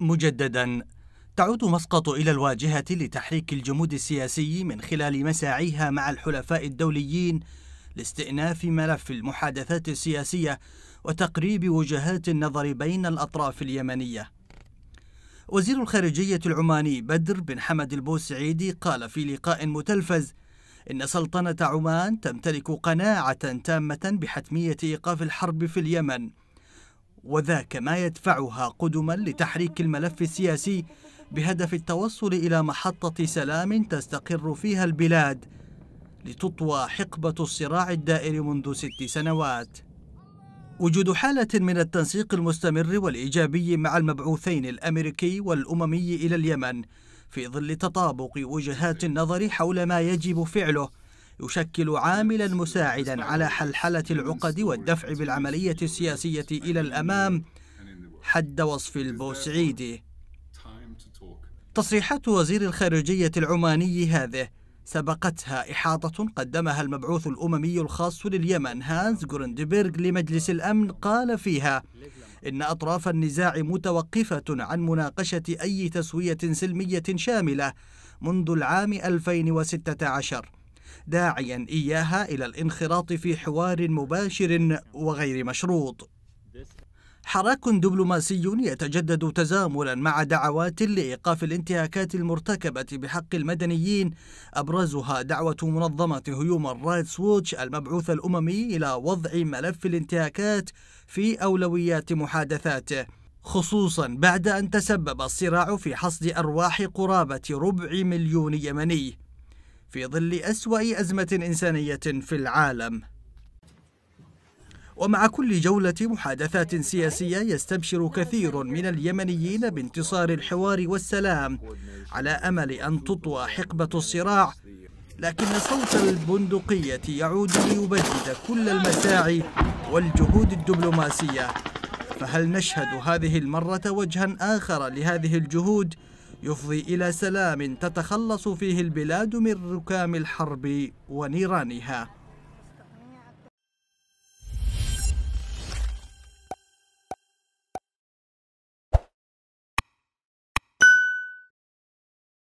مجددا تعود مسقط إلى الواجهة لتحريك الجمود السياسي من خلال مساعيها مع الحلفاء الدوليين لاستئناف ملف المحادثات السياسية وتقريب وجهات النظر بين الأطراف اليمنية وزير الخارجية العماني بدر بن حمد البوسعيدي قال في لقاء متلفز إن سلطنة عمان تمتلك قناعة تامة بحتمية إيقاف الحرب في اليمن وذاك ما يدفعها قدما لتحريك الملف السياسي بهدف التوصل إلى محطة سلام تستقر فيها البلاد لتطوى حقبة الصراع الدائر منذ ست سنوات وجود حالة من التنسيق المستمر والإيجابي مع المبعوثين الأمريكي والأممي إلى اليمن في ظل تطابق وجهات النظر حول ما يجب فعله يشكل عاملا مساعدا على حلحلة العقد والدفع بالعملية السياسية إلى الأمام حد وصف البوسعيدي تصريحات وزير الخارجية العماني هذه سبقتها إحاطة قدمها المبعوث الأممي الخاص لليمن هانز جورندبرغ لمجلس الأمن قال فيها إن أطراف النزاع متوقفة عن مناقشة أي تسوية سلمية شاملة منذ العام 2016 داعيا إياها إلى الانخراط في حوار مباشر وغير مشروط حراك دبلوماسي يتجدد تزامنا مع دعوات لإيقاف الانتهاكات المرتكبة بحق المدنيين أبرزها دعوة منظمة هيومن رايتس ووتش المبعوث الأممي إلى وضع ملف الانتهاكات في أولويات محادثاته خصوصا بعد أن تسبب الصراع في حصد أرواح قرابة ربع مليون يمني في ظل أسوأ أزمة إنسانية في العالم ومع كل جولة محادثات سياسية يستبشر كثير من اليمنيين بانتصار الحوار والسلام على أمل أن تطوى حقبة الصراع لكن صوت البندقية يعود ليبدد كل المساعي والجهود الدبلوماسية فهل نشهد هذه المرة وجها آخر لهذه الجهود؟ يفضي إلى سلام تتخلص فيه البلاد من ركام الحرب ونيرانها